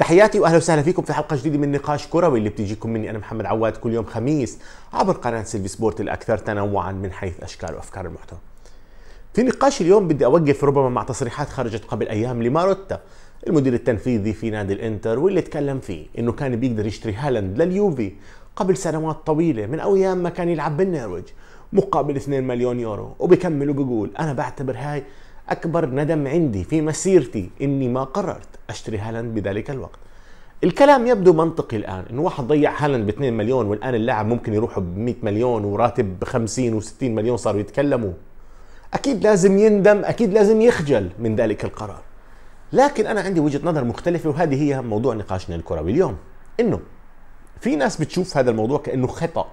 تحياتي واهلا وسهلا فيكم في حلقه جديده من نقاش كروي اللي بتجيكم مني انا محمد عواد كل يوم خميس عبر قناه سيلفي سبورت الاكثر تنوعا من حيث اشكال وافكار المحتوى. في نقاش اليوم بدي اوقف ربما مع تصريحات خرجت قبل ايام لماروتا المدير التنفيذي في نادي الانتر واللي تكلم فيه انه كان بيقدر يشتري هالاند لليوفي قبل سنوات طويله من ايام ما كان يلعب بالنرويج مقابل 2 مليون يورو وبكمل وبقول انا بعتبر هاي أكبر ندم عندي في مسيرتي إني ما قررت أشتري هالاند بذلك الوقت الكلام يبدو منطقي الآن إنه واحد ضيع هالاند ب 2 مليون والآن اللاعب ممكن يروح ب 100 مليون وراتب ب 50 و60 مليون صاروا يتكلموا أكيد لازم يندم أكيد لازم يخجل من ذلك القرار لكن أنا عندي وجهة نظر مختلفة وهذه هي موضوع نقاشنا الكروي اليوم إنه في ناس بتشوف هذا الموضوع كأنه خطأ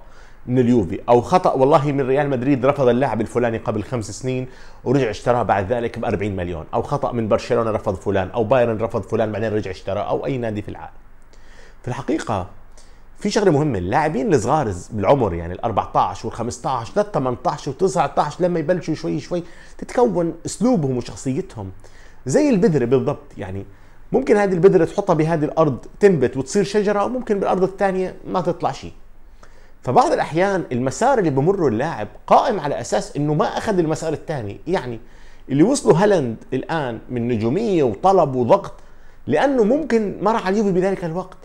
من اليوفي او خطا والله من ريال مدريد رفض اللاعب الفلاني قبل خمس سنين ورجع اشتراه بعد ذلك ب 40 مليون او خطا من برشلونه رفض فلان او بايرن رفض فلان بعدين رجع اشتراه او اي نادي في العالم في الحقيقه في شغله مهمه اللاعبين الصغار بالعمر يعني ال 14 وال 15 لل 18 و 19 لما يبلشوا شوي شوي تتكون اسلوبهم وشخصيتهم زي البذره بالضبط يعني ممكن هذه البذره تحطها بهذه الارض تنبت وتصير شجره وممكن بالارض الثانيه ما تطلع شيء فبعض الاحيان المسار اللي بمره اللاعب قائم على اساس انه ما اخذ المسار الثاني يعني اللي وصلوا هالاند الان من نجوميه وطلب وضغط لانه ممكن ما راح على اليوفي بذلك الوقت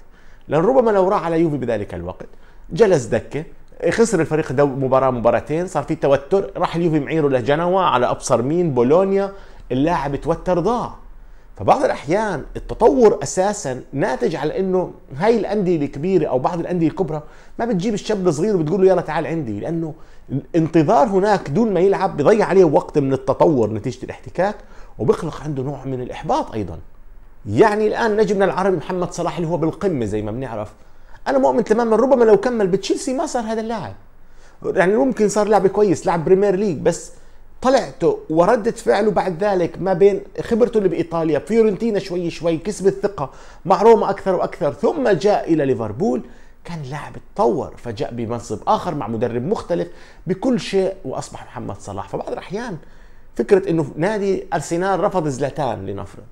لان ربما لو راح على اليوفي بذلك الوقت جلس دكه خسر الفريق دو مباراه مباراتين صار في توتر راح اليوفي معيره لجنوا على ابصر مين بولونيا اللاعب توتر ضاع فبعض الاحيان التطور اساسا ناتج على انه هاي الانديه الكبيره او بعض الانديه الكبرى ما بتجيب الشاب الصغير وبتقول له يلا تعال عندي لانه الانتظار هناك دون ما يلعب بضيع عليه وقت من التطور نتيجه الاحتكاك وبخلق عنده نوع من الاحباط ايضا يعني الان نجمنا العربي محمد صلاح اللي هو بالقمه زي ما بنعرف انا مؤمن تماما ربما لو كمل بتشيلسي ما صار هذا اللاعب يعني ممكن صار لاعب كويس لاعب بريمير ليج بس طلعته وردة فعله بعد ذلك ما بين خبرته اللي بإيطاليا فيورنتينا شوي شوي كسب الثقة مع روما أكثر وأكثر ثم جاء إلى ليفربول كان لاعب تطور فجاء بمنصب آخر مع مدرب مختلف بكل شيء وأصبح محمد صلاح فبعض الأحيان فكرة أنه نادي أرسنال رفض زلتان لنفرض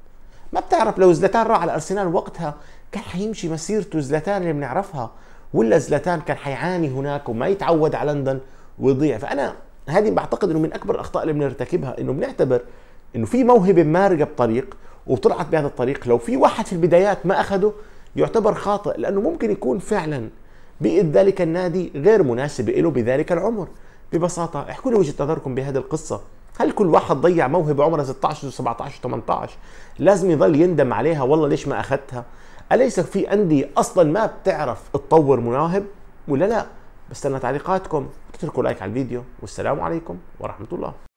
ما بتعرف لو زلتان راح على أرسنال وقتها كان حيمشي مسيرته زلتان اللي بنعرفها ولا زلتان كان حيعاني هناك وما يتعود على لندن ويضيع فأنا هذه بعتقد انه من اكبر الاخطاء اللي بنرتكبها انه بنعتبر انه في موهبه مارقه بطريق وطلعت بهذا الطريق لو في واحد في البدايات ما اخده يعتبر خاطئ لانه ممكن يكون فعلا بيئه ذلك النادي غير مناسبه له بذلك العمر ببساطه احكوا لي وجهه نظركم بهذه القصه هل كل واحد ضيع موهبه عمرها 16 و17 و18 لازم يضل يندم عليها والله ليش ما اخذتها اليس في انديه اصلا ما بتعرف تطور مواهب ولا لا بستنى تعليقاتكم تتركوا لايك على الفيديو والسلام عليكم ورحمه الله